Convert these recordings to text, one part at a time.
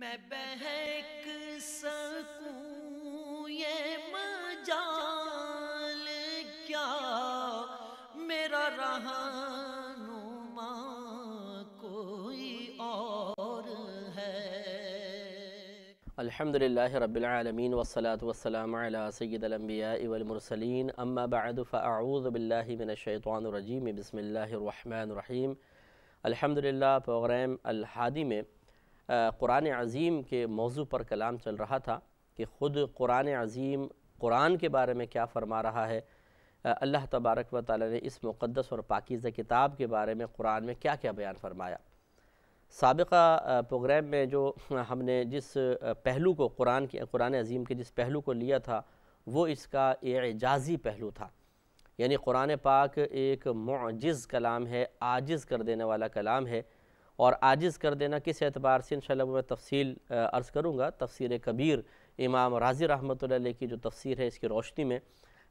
میں مجال کیا میرا کوئی اور ہے الحمد للہ رب والصلاة والسلام وسلم سید الانبیاء والمرسلین اما بعد فاعوذ باللہ من الشیطان الرجیم بسم اللہ الرحمن الرحیم الحمدللہ پروگرام الحادی میں قرآن عظیم کے موضوع پر کلام چل رہا تھا کہ خود قرآن عظیم قرآن کے بارے میں کیا فرما رہا ہے اللہ تبارک و تعالی نے اس مقدس اور پاکیزہ کتاب کے بارے میں قرآن میں کیا کیا بیان فرمایا سابقہ پروگرام میں جو ہم نے جس پہلو کو قرآن کی قرآن عظیم کے جس پہلو کو لیا تھا وہ اس کا اعجازی پہلو تھا یعنی قرآن پاک ایک معجز کلام ہے آجز کر دینے والا کلام ہے اور عاجز کر دینا کس اعتبار سے انشاءاللہ میں تفصیل عرض کروں گا تفسیر کبیر امام راضی رحمۃ اللہ علیہ کی جو تفسیر ہے اس کی روشنی میں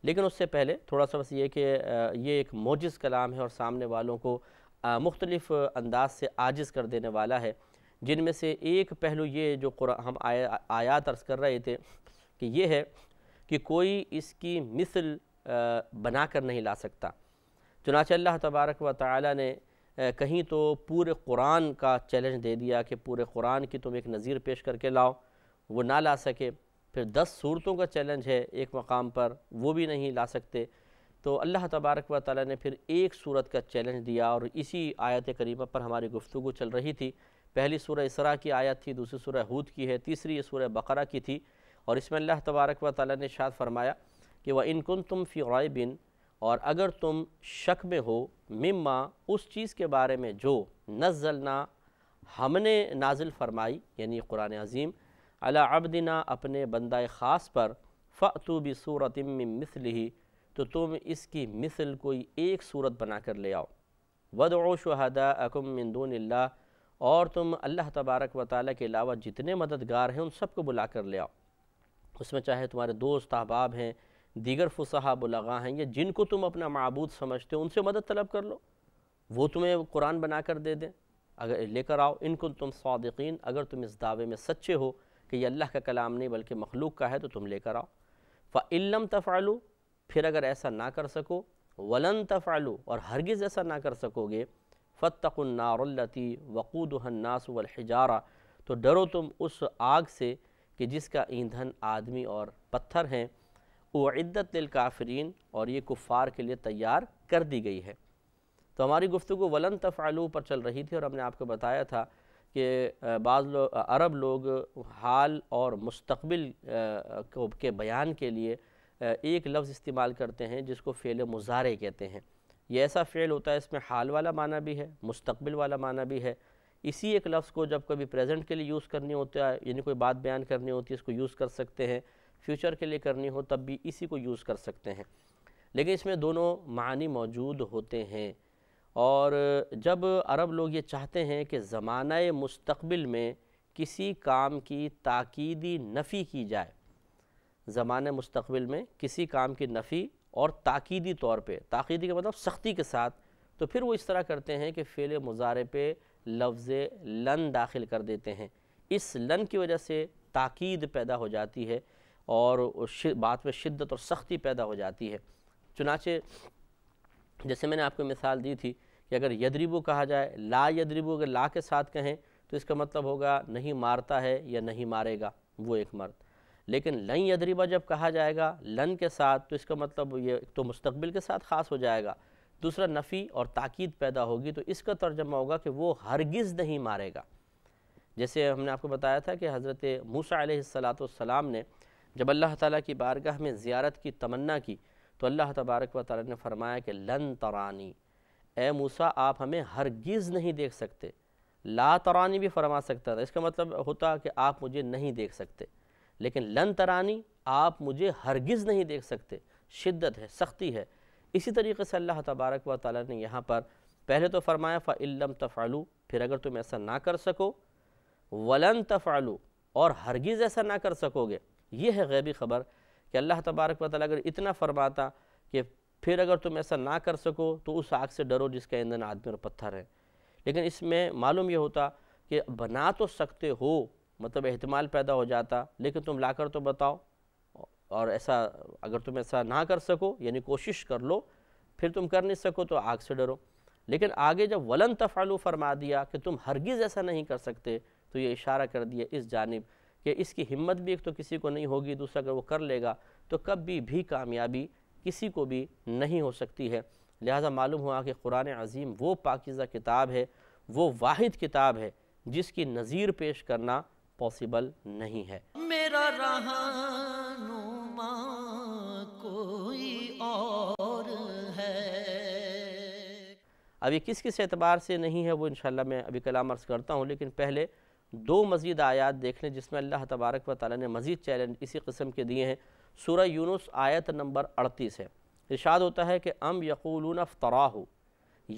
لیکن اس سے پہلے تھوڑا سا بس یہ کہ یہ ایک موجز کلام ہے اور سامنے والوں کو مختلف انداز سے عاجز کر دینے والا ہے جن میں سے ایک پہلو یہ جو قرآن آیات عرض کر رہے تھے کہ یہ ہے کہ کوئی اس کی مثل بنا کر نہیں لا سکتا چنانچہ اللہ تبارک و تعالیٰ نے کہیں تو پورے قرآن کا چیلنج دے دیا کہ پورے قرآن کی تم ایک نظیر پیش کر کے لاؤ وہ نہ لا سکے پھر دس صورتوں کا چیلنج ہے ایک مقام پر وہ بھی نہیں لا سکتے تو اللہ تبارک و تعالیٰ نے پھر ایک صورت کا چیلنج دیا اور اسی آیت کریمہ پر ہماری گفتگو چل رہی تھی پہلی سورہ اسراء کی آیت تھی دوسری سورہ ہود کی ہے تیسری سورہ بقرہ کی تھی اور اس میں اللہ تبارک و تعالیٰ نے شاد فرمایا کہ وہ كُنْتُمْ تم فرائے اور اگر تم شک میں ہو مما اس چیز کے بارے میں جو نزلنا ہم نے نازل فرمائی یعنی قرآن عظیم عبدنا اپنے بندہ خاص پر فَأْتُو بِسُورَةٍ مِّن مِثْلِهِ تو تم اس کی مثل کوئی ایک صورت بنا کر لے آؤ وَدْعُوا شُهَدَاءَكُمْ مِّن دُونِ اللَّهِ اور تم اللہ تبارک و تعالیٰ کے علاوہ جتنے مددگار ہیں ان سب کو بلا کر لے آؤ اس میں چاہے تمہارے دوست احباب ہیں دیگر فصحہ بلغا ہیں یا جن کو تم اپنا معبود سمجھتے ہو ان سے مدد طلب کر لو وہ تمہیں قرآن بنا کر دے دیں اگر لے کر آؤ ان کو تم صادقین اگر تم اس دعوے میں سچے ہو کہ یہ اللہ کا کلام نہیں بلکہ مخلوق کا ہے تو تم لے کر آؤ فعلم تفعلو پھر اگر ایسا نہ کر سکو ولن تفعلو اور ہرگز ایسا نہ کر سکو گے فتق النار رلطی وقوود الناس والحجارہ تو ڈرو تم اس آگ سے کہ جس کا ایندھن آدمی اور پتھر ہیں وہ عدت اور یہ کفار کے لیے تیار کر دی گئی ہے تو ہماری گفتگو ولن تفعلو پر چل رہی تھی اور ہم نے آپ کو بتایا تھا کہ بعض لوگ عرب لوگ حال اور مستقبل کے بیان کے لیے ایک لفظ استعمال کرتے ہیں جس کو فعل مزارے کہتے ہیں یہ ایسا فعل ہوتا ہے اس میں حال والا معنی بھی ہے مستقبل والا معنی بھی ہے اسی ایک لفظ کو جب کبھی پریزنٹ کے لیے یوز کرنی ہوتا ہے یعنی کوئی بات بیان کرنی ہوتی ہے اس کو یوز کر سکتے ہیں فیوچر کے لیے کرنی ہو تب بھی اسی کو یوز کر سکتے ہیں لیکن اس میں دونوں معنی موجود ہوتے ہیں اور جب عرب لوگ یہ چاہتے ہیں کہ زمانہ مستقبل میں کسی کام کی تاکیدی نفی کی جائے زمانہ مستقبل میں کسی کام کی نفی اور تاکیدی طور پہ تاقیدی کے مطلب سختی کے ساتھ تو پھر وہ اس طرح کرتے ہیں کہ فعل مزارے پہ لفظ لن داخل کر دیتے ہیں اس لن کی وجہ سے تاکید پیدا ہو جاتی ہے اور بات میں شدت اور سختی پیدا ہو جاتی ہے چنانچہ جیسے میں نے آپ کو مثال دی تھی کہ اگر یدریبو کہا جائے لا یدریبو اگر لا کے ساتھ کہیں تو اس کا مطلب ہوگا نہیں مارتا ہے یا نہیں مارے گا وہ ایک مرد لیکن لن یدریبا جب کہا جائے گا لن کے ساتھ تو اس کا مطلب یہ تو مستقبل کے ساتھ خاص ہو جائے گا دوسرا نفی اور تاکید پیدا ہوگی تو اس کا ترجمہ ہوگا کہ وہ ہرگز نہیں مارے گا جیسے ہم نے آپ کو بتایا تھا کہ حضرت موسیٰ علیہ السلام نے جب اللہ تعالیٰ کی بارگاہ میں زیارت کی تمنا کی تو اللہ تبارک و تعالیٰ نے فرمایا کہ لن ترانی اے موسیٰ آپ ہمیں ہرگز نہیں دیکھ سکتے لا ترانی بھی فرما سکتا تھا اس کا مطلب ہوتا کہ آپ مجھے نہیں دیکھ سکتے لیکن لن ترانی آپ مجھے ہرگز نہیں دیکھ سکتے شدت ہے سختی ہے اسی طریقے سے اللہ تبارک و تعالیٰ نے یہاں پر پہلے تو فرمایا فا علم پھر اگر تم ایسا نہ کر سکو وَلَن تَفْعَلُوا اور ہرگز ایسا نہ کر سکو گے یہ ہے غیبی خبر کہ اللہ تبارک و تعالیٰ اگر اتنا فرماتا کہ پھر اگر تم ایسا نہ کر سکو تو اس آگ سے ڈرو جس کا ایندھن آدمی اور پتھر ہے لیکن اس میں معلوم یہ ہوتا کہ بنا تو سکتے ہو مطلب احتمال پیدا ہو جاتا لیکن تم لا کر تو بتاؤ اور ایسا اگر تم ایسا نہ کر سکو یعنی کوشش کر لو پھر تم کر نہیں سکو تو آگ سے ڈرو لیکن آگے جب ولن تفعلو فرما دیا کہ تم ہرگز ایسا نہیں کر سکتے تو یہ اشارہ کر دیا اس جانب کہ اس کی ہمت بھی ایک تو کسی کو نہیں ہوگی دوسرا اگر وہ کر لے گا تو کبھی بھی کامیابی کسی کو بھی نہیں ہو سکتی ہے لہٰذا معلوم ہوا کہ قرآن عظیم وہ پاکیزہ کتاب ہے وہ واحد کتاب ہے جس کی نظیر پیش کرنا پوسیبل نہیں ہے میرا کوئی اور ہے ابھی کس کس اعتبار سے نہیں ہے وہ انشاءاللہ میں ابھی کلام عرض کرتا ہوں لیکن پہلے دو مزید آیات دیکھنے جس میں اللہ تبارک و تعالی نے مزید چیلنج اسی قسم کے دیے ہیں سورہ یونس آیت نمبر 38 ہے ارشاد ہوتا ہے کہ ام یقولون افتراہو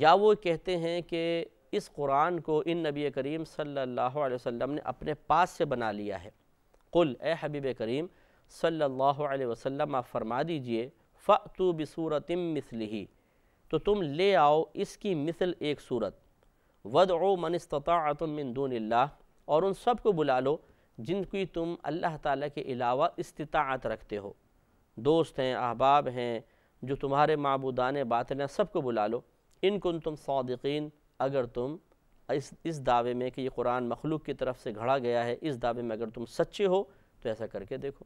یا وہ کہتے ہیں کہ اس قرآن کو ان نبی کریم صلی اللہ علیہ وسلم نے اپنے پاس سے بنا لیا ہے قل اے حبیب کریم صلی اللہ علیہ وسلم آپ فرما دیجئے فَأْتُوا بِسُورَةٍ مِثْلِهِ تو تم لے آؤ اس کی مثل ایک صورت وَدْعُوا مَنِ اسْتَطَاعَةٌ مِّن دُونِ اللَّهِ اور ان سب کو بلا لو جن کی تم اللہ تعالیٰ کے علاوہ استطاعت رکھتے ہو دوست ہیں احباب ہیں جو تمہارے معبودان باطل ہیں سب کو بلا لو ان کن تم صادقین اگر تم اس اس دعوے میں کہ یہ قرآن مخلوق کی طرف سے گھڑا گیا ہے اس دعوے میں اگر تم سچے ہو تو ایسا کر کے دیکھو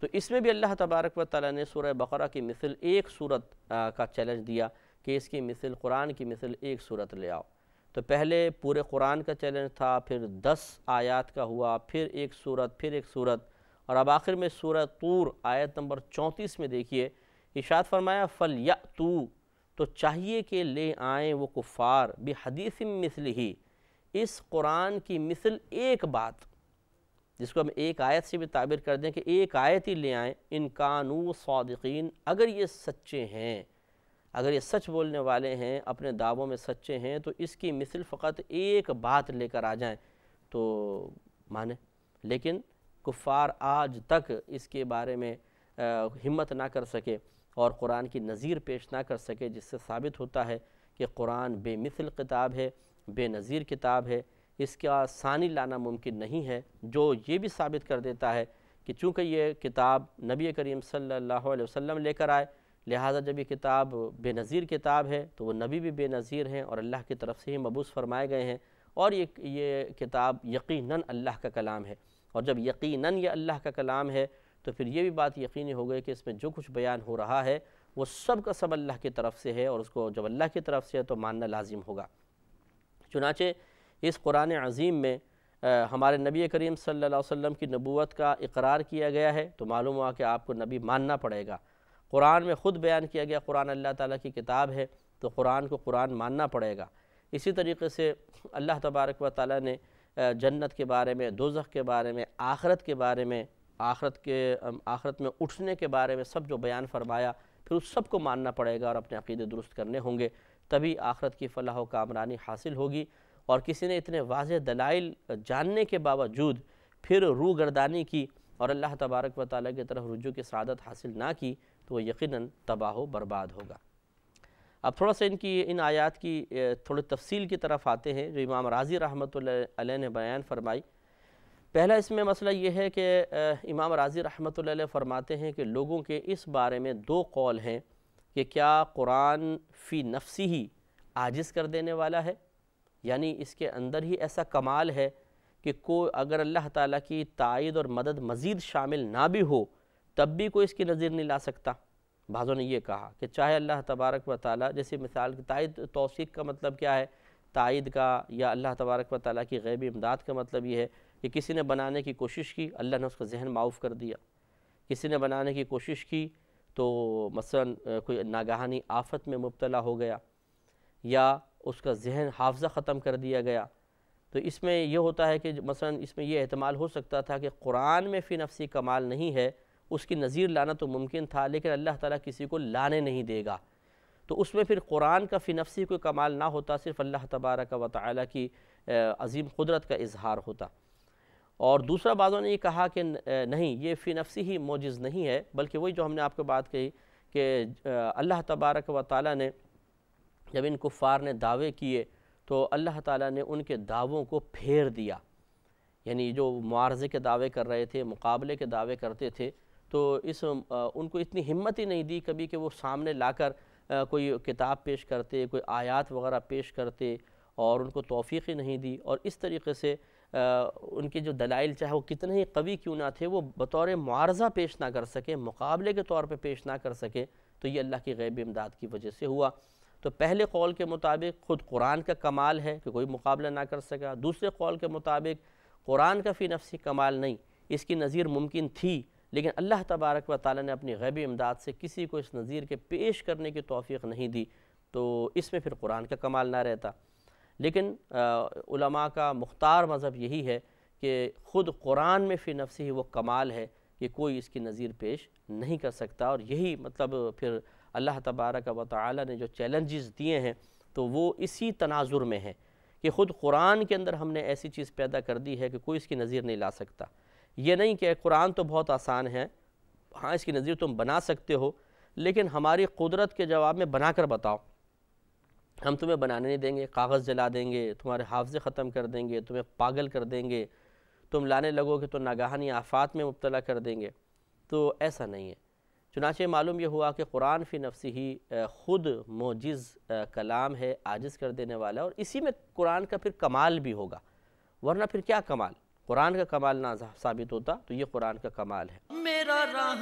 تو اس میں بھی اللہ تبارک و تعالیٰ نے سورہ بقرہ کی مثل ایک صورت کا چیلنج دیا کہ اس کی مثل قرآن کی مثل ایک صورت لے آؤ تو پہلے پورے قرآن کا چیلنج تھا پھر دس آیات کا ہوا پھر ایک صورت پھر ایک صورت اور اب آخر میں سورت طور آیت نمبر چونتیس میں دیکھیے اشاد فرمایا فل یا تو چاہیے کہ لے آئیں وہ کفار بھی حدیث مثل ہی اس قرآن کی مثل ایک بات جس کو ہم ایک آیت سے بھی تعبیر کر دیں کہ ایک آیت ہی لے آئیں اِنْ كَانُوا صادقین اگر یہ سچے ہیں اگر یہ سچ بولنے والے ہیں اپنے دعووں میں سچے ہیں تو اس کی مثل فقط ایک بات لے کر آ جائیں تو مانے لیکن کفار آج تک اس کے بارے میں ہمت نہ کر سکے اور قرآن کی نظیر پیش نہ کر سکے جس سے ثابت ہوتا ہے کہ قرآن بے مثل کتاب ہے بے نظیر کتاب ہے اس کا آسانی لانا ممکن نہیں ہے جو یہ بھی ثابت کر دیتا ہے کہ چونکہ یہ کتاب نبی کریم صلی اللہ علیہ وسلم لے کر آئے لہٰذا جب یہ کتاب بے نظیر کتاب ہے تو وہ نبی بھی بے نظیر ہیں اور اللہ کی طرف سے ہی مبوس فرمائے گئے ہیں اور یہ یہ کتاب یقیناً اللہ کا کلام ہے اور جب یقیناً یہ اللہ کا کلام ہے تو پھر یہ بھی بات یقینی ہو گئی کہ اس میں جو کچھ بیان ہو رہا ہے وہ سب کا سب اللہ کی طرف سے ہے اور اس کو جب اللہ کی طرف سے ہے تو ماننا لازم ہوگا چنانچہ اس قرآن عظیم میں ہمارے نبی کریم صلی اللہ علیہ وسلم کی نبوت کا اقرار کیا گیا ہے تو معلوم ہوا کہ آپ کو نبی ماننا پڑے گا قرآن میں خود بیان کیا گیا قرآن اللہ تعالیٰ کی کتاب ہے تو قرآن کو قرآن ماننا پڑے گا اسی طریقے سے اللہ تبارک و تعالیٰ نے جنت کے بارے میں دوزخ کے بارے میں آخرت کے بارے میں آخرت کے آخرت میں اٹھنے کے بارے میں سب جو بیان فرمایا پھر اس سب کو ماننا پڑے گا اور اپنے عقید درست کرنے ہوں گے تبھی آخرت کی فلاح و کامرانی حاصل ہوگی اور کسی نے اتنے واضح دلائل جاننے کے باوجود پھر روح گردانی کی اور اللہ تبارک و تعالیٰ کی طرف رجوع کی سعادت حاصل نہ کی تو وہ یقیناً تباہ و برباد ہوگا اب تھوڑا سا ان کی ان آیات کی تھوڑے تفصیل کی طرف آتے ہیں جو امام راضی رحمۃ اللہ علیہ نے بیان فرمائی پہلا اس میں مسئلہ یہ ہے کہ امام راضی رحمۃ اللہ علیہ فرماتے ہیں کہ لوگوں کے اس بارے میں دو قول ہیں کہ کیا قرآن فی نفسی ہی عاجز کر دینے والا ہے یعنی اس کے اندر ہی ایسا کمال ہے کہ کو اگر اللہ تعالیٰ کی تائید اور مدد مزید شامل نہ بھی ہو تب بھی کوئی اس کی نظیر نہیں لا سکتا بعضوں نے یہ کہا کہ چاہے اللہ تبارک و تعالیٰ جیسے مثال تائید توثیق کا مطلب کیا ہے تائید کا یا اللہ تبارک و تعالیٰ کی غیبی امداد کا مطلب یہ ہے کہ کسی نے بنانے کی کوشش کی اللہ نے اس کا ذہن معاف کر دیا کسی نے بنانے کی کوشش کی تو مثلا کوئی ناگہانی آفت میں مبتلا ہو گیا یا اس کا ذہن حافظہ ختم کر دیا گیا تو اس میں یہ ہوتا ہے کہ مثلا اس میں یہ احتمال ہو سکتا تھا کہ قرآن میں فی نفسی کمال نہیں ہے اس کی نظیر لانا تو ممکن تھا لیکن اللہ تعالیٰ کسی کو لانے نہیں دے گا تو اس میں پھر قرآن کا فی نفسی کوئی کمال نہ ہوتا صرف اللہ تبارک و تعالیٰ کی عظیم قدرت کا اظہار ہوتا اور دوسرا بعضوں نے یہ کہا کہ نہیں یہ فی نفسی ہی موجز نہیں ہے بلکہ وہی جو ہم نے آپ کو بات کہی کہ اللہ تبارک و تعالیٰ نے جب ان کفار نے دعوے کیے تو اللہ تعالیٰ نے ان کے دعووں کو پھیر دیا یعنی جو معارضے کے دعوے کر رہے تھے مقابلے کے دعوے کرتے تھے تو اس ان کو اتنی ہمت ہی نہیں دی کبھی کہ وہ سامنے لا کر کوئی کتاب پیش کرتے کوئی آیات وغیرہ پیش کرتے اور ان کو توفیق ہی نہیں دی اور اس طریقے سے ان کے جو دلائل چاہے وہ کتنے ہی قوی کیوں نہ تھے وہ بطور معارضہ پیش نہ کر سکے مقابلے کے طور پہ پیش نہ کر سکے تو یہ اللہ کی غیب امداد کی وجہ سے ہوا تو پہلے قول کے مطابق خود قرآن کا کمال ہے کہ کوئی مقابلہ نہ کر سکا دوسرے قول کے مطابق قرآن کا فی نفسی کمال نہیں اس کی نظیر ممکن تھی لیکن اللہ تبارک و تعالی نے اپنی غیبی امداد سے کسی کو اس نظیر کے پیش کرنے کی توفیق نہیں دی تو اس میں پھر قرآن کا کمال نہ رہتا لیکن علماء کا مختار مذہب یہی ہے کہ خود قرآن میں فی نفسی وہ کمال ہے کہ کوئی اس کی نظیر پیش نہیں کر سکتا اور یہی مطلب پھر اللہ تبارک و تعالی نے جو چیلنجز دیے ہیں تو وہ اسی تناظر میں ہیں کہ خود قرآن کے اندر ہم نے ایسی چیز پیدا کر دی ہے کہ کوئی اس کی نظیر نہیں لا سکتا یہ نہیں کہ قرآن تو بہت آسان ہے ہاں اس کی نظیر تم بنا سکتے ہو لیکن ہماری قدرت کے جواب میں بنا کر بتاؤ ہم تمہیں بنانے نہیں دیں گے کاغذ جلا دیں گے تمہارے حافظ ختم کر دیں گے تمہیں پاگل کر دیں گے تم لانے لگو کہ تو ناگاہانی آفات میں مبتلا کر دیں گے تو ایسا نہیں ہے چنانچہ معلوم یہ ہوا کہ قرآن فی نفسی ہی خود موجز کلام ہے عاجز کر دینے والا اور اسی میں قرآن کا پھر کمال بھی ہوگا ورنہ پھر کیا کمال قرآن کا کمال نہ ثابت ہوتا تو یہ قرآن کا کمال ہے میرا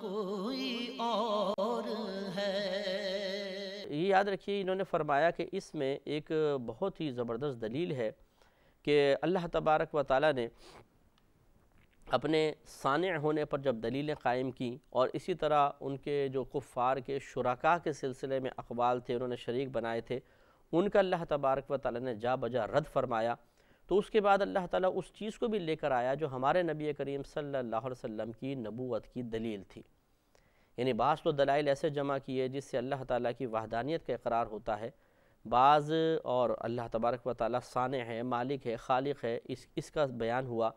کوئی اور ہے یہ یاد رکھیے انہوں نے فرمایا کہ اس میں ایک بہت ہی زبردست دلیل ہے کہ اللہ تبارک و تعالی نے اپنے سانع ہونے پر جب دلیلیں قائم کیں اور اسی طرح ان کے جو کفار کے شرکا کے سلسلے میں اقبال تھے انہوں نے شریک بنائے تھے ان کا اللہ تبارک و تعالی نے جا بجا رد فرمایا تو اس کے بعد اللہ تعالیٰ اس چیز کو بھی لے کر آیا جو ہمارے نبی کریم صلی اللہ علیہ وسلم کی نبوت کی دلیل تھی یعنی بعض تو دلائل ایسے جمع کیے جس سے اللہ تعالیٰ کی وحدانیت کا اقرار ہوتا ہے بعض اور اللہ تبارک و تعالیٰ سانع ہے مالک ہے خالق ہے اس اس کا بیان ہوا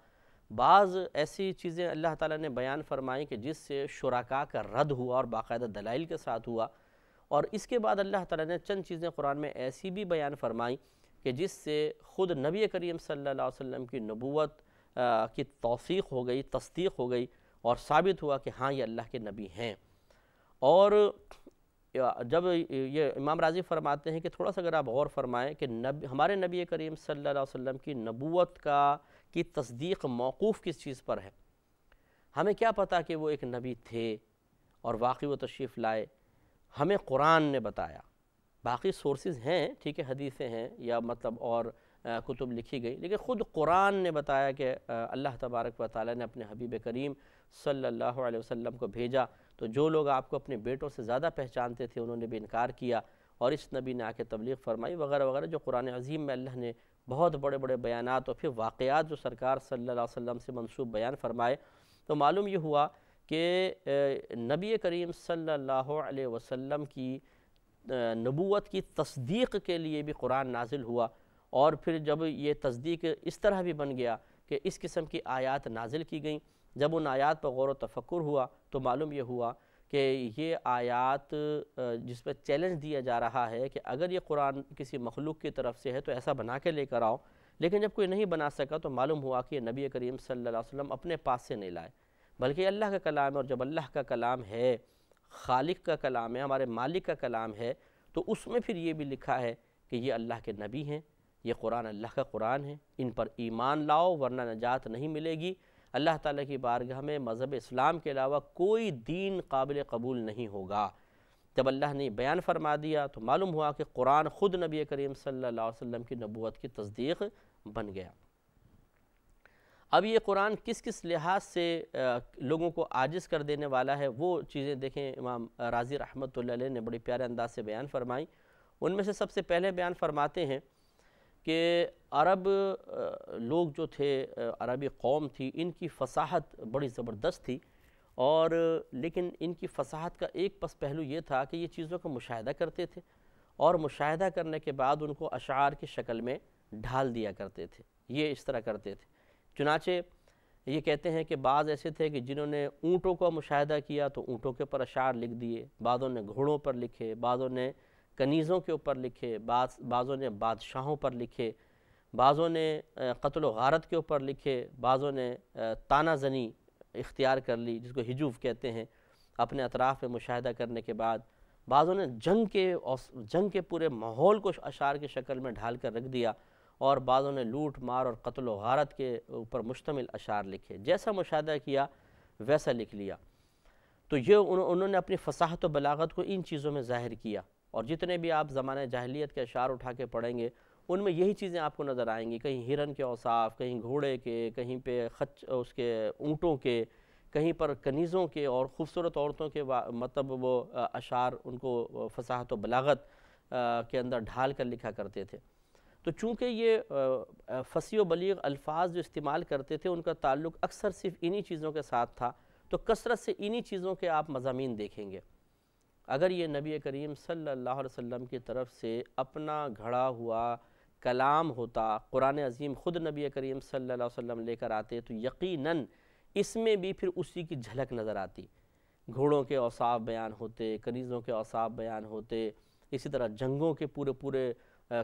بعض ایسی چیزیں اللہ تعالیٰ نے بیان فرمائیں کہ جس سے شرکا کا رد ہوا اور باقاعدہ دلائل کے ساتھ ہوا اور اس کے بعد اللہ تعالیٰ نے چند چیزیں قرآن میں ایسی بھی بیان فرمائیں کہ جس سے خود نبی کریم صلی اللہ علیہ وسلم کی نبوت کی توثیق ہو گئی تصدیق ہو گئی اور ثابت ہوا کہ ہاں یہ اللہ کے نبی ہیں اور جب یہ امام راضی فرماتے ہیں کہ تھوڑا سا اگر آپ غور فرمائیں کہ نب ہمارے نبی کریم صلی اللہ علیہ وسلم کی نبوت کا کی تصدیق موقوف کس چیز پر ہے ہمیں کیا پتہ کہ وہ ایک نبی تھے اور واقعی وہ تشریف لائے ہمیں قرآن نے بتایا باقی سورسز ہیں ٹھیک ہے حدیثیں ہیں یا مطلب اور کتب لکھی گئی لیکن خود قرآن نے بتایا کہ اللہ تبارک و تعالیٰ نے اپنے حبیب کریم صلی اللہ علیہ وسلم کو بھیجا تو جو لوگ آپ کو اپنے بیٹوں سے زیادہ پہچانتے تھے انہوں نے بھی انکار کیا اور اس نبی آ کے تبلیغ فرمائی وغیرہ وغیرہ جو قرآن عظیم میں اللہ نے بہت بڑے بڑے بیانات اور پھر واقعات جو سرکار صلی اللہ علیہ وسلم سے منصوب بیان فرمائے تو معلوم یہ ہوا کہ نبی کریم صلی اللہ علیہ وسلم کی نبوت کی تصدیق کے لیے بھی قرآن نازل ہوا اور پھر جب یہ تصدیق اس طرح بھی بن گیا کہ اس قسم کی آیات نازل کی گئیں جب ان آیات پر غور و تفکر ہوا تو معلوم یہ ہوا کہ یہ آیات جس پہ چیلنج دیا جا رہا ہے کہ اگر یہ قرآن کسی مخلوق کی طرف سے ہے تو ایسا بنا کے لے کر آؤ لیکن جب کوئی نہیں بنا سکا تو معلوم ہوا کہ یہ نبی کریم صلی اللہ علیہ وسلم اپنے پاس سے نہیں لائے بلکہ اللہ کا کلام ہے اور جب اللہ کا کلام ہے خالق کا کلام ہے ہمارے مالک کا کلام ہے تو اس میں پھر یہ بھی لکھا ہے کہ یہ اللہ کے نبی ہیں یہ قرآن اللہ کا قرآن ہے ان پر ایمان لاؤ ورنہ نجات نہیں ملے گی اللہ تعالیٰ کی بارگاہ میں مذہب اسلام کے علاوہ کوئی دین قابل قبول نہیں ہوگا جب اللہ نے بیان فرما دیا تو معلوم ہوا کہ قرآن خود نبی کریم صلی اللہ علیہ وسلم کی نبوت کی تصدیق بن گیا اب یہ قرآن کس کس لحاظ سے لوگوں کو عاجز کر دینے والا ہے وہ چیزیں دیکھیں امام راضی رحمت اللہ علیہ نے بڑی پیارے انداز سے بیان فرمائی ان میں سے سب سے پہلے بیان فرماتے ہیں کہ عرب لوگ جو تھے عربی قوم تھی ان کی فصاحت بڑی زبردست تھی اور لیکن ان کی فصاحت کا ایک پس پہلو یہ تھا کہ یہ چیزوں کا مشاہدہ کرتے تھے اور مشاہدہ کرنے کے بعد ان کو اشعار کی شکل میں ڈھال دیا کرتے تھے یہ اس طرح کرتے تھے چنانچہ یہ کہتے ہیں کہ بعض ایسے تھے کہ جنہوں نے اونٹوں کا مشاہدہ کیا تو اونٹوں کے اوپر اشعار لکھ دیے بعضوں نے گھوڑوں پر لکھے بعضوں نے کنیزوں کے اوپر لکھے بعض بعضوں نے بادشاہوں پر لکھے بعضوں نے قتل و غارت کے اوپر لکھے بعضوں نے تانہ زنی اختیار کر لی جس کو ہجوف کہتے ہیں اپنے اطراف میں مشاہدہ کرنے کے بعد بعضوں نے جنگ کے جنگ کے پورے ماحول کو اشعار کی شکل میں ڈھال کر رکھ دیا اور بعضوں نے لوٹ مار اور قتل و غارت کے اوپر مشتمل اشعار لکھے جیسا مشاہدہ کیا ویسا لکھ لیا تو یہ انہوں نے اپنی فصاحت و بلاغت کو ان چیزوں میں ظاہر کیا اور جتنے بھی آپ زمانہ جاہلیت کے اشعار اٹھا کے پڑھیں گے ان میں یہی چیزیں آپ کو نظر آئیں گی کہیں ہرن کے اوصاف کہیں گھوڑے کے کہیں پہ خچ اس کے اونٹوں کے کہیں پر کنیزوں کے اور خوبصورت عورتوں کے مطلب وہ اشعار ان کو فصاحت و بلاغت کے اندر ڈھال کر لکھا کرتے تھے تو چونکہ یہ فسی و بلیغ الفاظ جو استعمال کرتے تھے ان کا تعلق اکثر صرف انہی چیزوں کے ساتھ تھا تو کثرت سے انہی چیزوں کے آپ مضامین دیکھیں گے اگر یہ نبی کریم صلی اللہ علیہ وسلم کی طرف سے اپنا گھڑا ہوا کلام ہوتا قرآن عظیم خود نبی کریم صلی اللہ علیہ وسلم لے کر آتے تو یقیناً اس میں بھی پھر اسی کی جھلک نظر آتی گھوڑوں کے اوصاف بیان ہوتے کنیزوں کے اوصاف بیان ہوتے اسی طرح جنگوں کے پورے پورے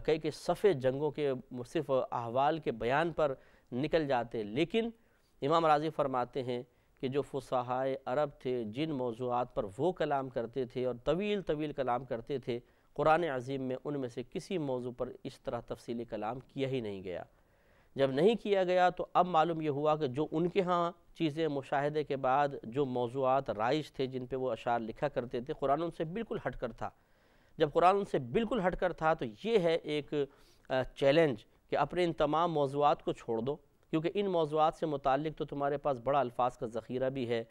کئی کئی صفے جنگوں کے صرف احوال کے بیان پر نکل جاتے لیکن امام راضی فرماتے ہیں کہ جو فسہائے عرب تھے جن موضوعات پر وہ کلام کرتے تھے اور طویل طویل کلام کرتے تھے قرآن عظیم میں ان میں سے کسی موضوع پر اس طرح تفصیلی کلام کیا ہی نہیں گیا جب نہیں کیا گیا تو اب معلوم یہ ہوا کہ جو ان کے ہاں چیزیں مشاہدے کے بعد جو موضوعات رائج تھے جن پہ وہ اشعار لکھا کرتے تھے قرآن ان سے بالکل ہٹ کر تھا جب قرآن ان سے بالکل ہٹ کر تھا تو یہ ہے ایک چیلنج کہ اپنے ان تمام موضوعات کو چھوڑ دو کیونکہ ان موضوعات سے متعلق تو تمہارے پاس بڑا الفاظ کا ذخیرہ بھی ہے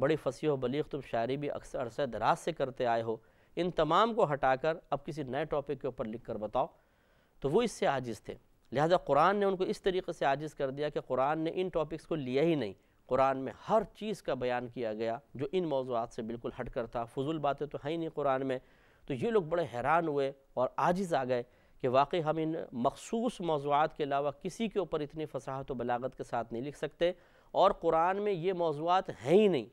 بڑی فصیح و بلیغ تم شاعری بھی اکثر عرصہ دراز سے کرتے آئے ہو ان تمام کو ہٹا کر اب کسی نئے ٹاپک کے اوپر لکھ کر بتاؤ تو وہ اس سے عاجز تھے لہذا قرآن نے ان کو اس طریقے سے عاجز کر دیا کہ قرآن نے ان ٹاپکس کو لیا ہی نہیں قرآن میں ہر چیز کا بیان کیا گیا جو ان موضوعات سے بالکل ہٹ کر تھا فضول باتیں تو ہیں ہی نہیں قرآن میں تو یہ لوگ بڑے حیران ہوئے اور عاجز آ گئے کہ واقعی ہم ان مخصوص موضوعات کے علاوہ کسی کے اوپر اتنی فصاحت و بلاغت کے ساتھ نہیں لکھ سکتے اور قرآن میں یہ موضوعات ہیں ہی نہیں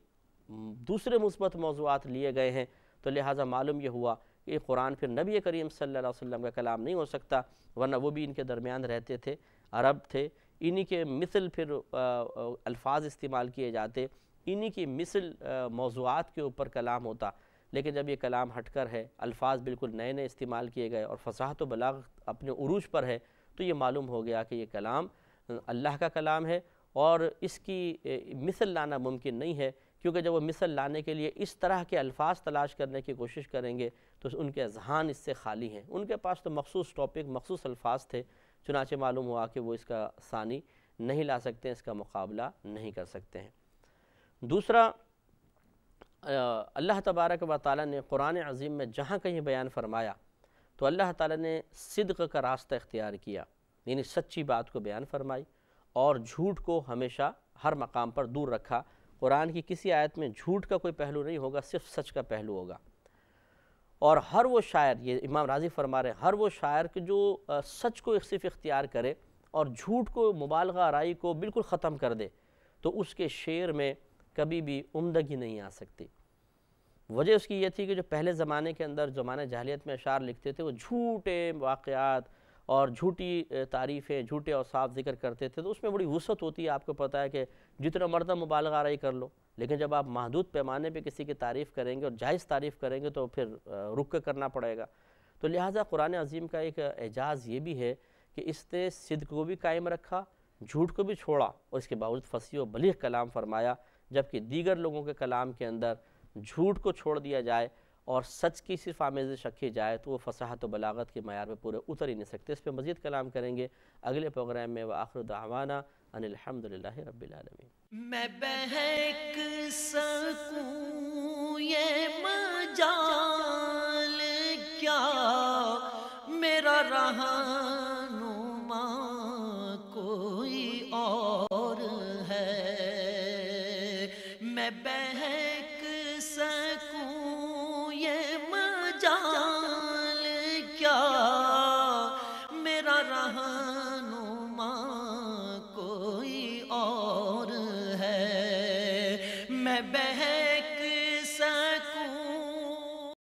دوسرے مثبت موضوعات لیے گئے ہیں تو لہٰذا معلوم یہ ہوا کہ قرآن پھر نبی کریم صلی اللہ علیہ وسلم کا کلام نہیں ہو سکتا ورنہ وہ بھی ان کے درمیان رہتے تھے عرب تھے انہی کے مثل پھر الفاظ استعمال کیے جاتے انہی کی مثل موضوعات کے اوپر کلام ہوتا لیکن جب یہ کلام ہٹ کر ہے الفاظ بالکل نئے نئے استعمال کیے گئے اور فصاحت و بلاغت اپنے عروج پر ہے تو یہ معلوم ہو گیا کہ یہ کلام اللہ کا کلام ہے اور اس کی مثل لانا ممکن نہیں ہے کیونکہ جب وہ مثل لانے کے لیے اس طرح کے الفاظ تلاش کرنے کی کوشش کریں گے تو ان کے اذہان اس سے خالی ہیں ان کے پاس تو مخصوص ٹاپک مخصوص الفاظ تھے چنانچہ معلوم ہوا کہ وہ اس کا ثانی نہیں لا سکتے ہیں اس کا مقابلہ نہیں کر سکتے ہیں دوسرا اللہ تبارک و تعالیٰ نے قرآن عظیم میں جہاں کہیں بیان فرمایا تو اللہ تعالیٰ نے صدق کا راستہ اختیار کیا یعنی سچی بات کو بیان فرمائی اور جھوٹ کو ہمیشہ ہر مقام پر دور رکھا قرآن کی کسی آیت میں جھوٹ کا کوئی پہلو نہیں ہوگا صرف سچ کا پہلو ہوگا اور ہر وہ شاعر یہ امام راضی فرما رہے ہیں ہر وہ شاعر کہ جو سچ کو صرف اختیار کرے اور جھوٹ کو مبالغہ رائی کو بالکل ختم کر دے تو اس کے شعر میں کبھی بھی عمدگی نہیں آ سکتی وجہ اس کی یہ تھی کہ جو پہلے زمانے کے اندر زمانہ جہلیت میں اشعار لکھتے تھے وہ جھوٹے واقعات اور جھوٹی تعریفیں جھوٹے اور صاف ذکر کرتے تھے تو اس میں بڑی وسعت ہوتی ہے آپ کو پتہ ہے کہ جتنا مردہ مبالغہ رہی کر لو لیکن جب آپ محدود پیمانے پہ کسی کی تعریف کریں گے اور جائز تعریف کریں گے تو پھر رک کرنا پڑے گا تو لہٰذا قرآن عظیم کا ایک اعجاز یہ بھی ہے کہ اس نے صدق کو بھی قائم رکھا جھوٹ کو بھی چھوڑا اور اس کے باوجود فصیح و بلیغ کلام فرمایا جبکہ دیگر لوگوں کے کلام کے اندر جھوٹ کو چھوڑ دیا جائے اور سچ کی صرف آمیزش رکھی جائے تو وہ فصاحت و بلاغت کے معیار میں پورے اتر ہی نہیں سکتے اس پہ مزید کلام کریں گے اگلے پروگرام میں وآخر دعوانا ان الحمد رب العالمین میں بہک سکوں یہ مجال کیا میرا رہاں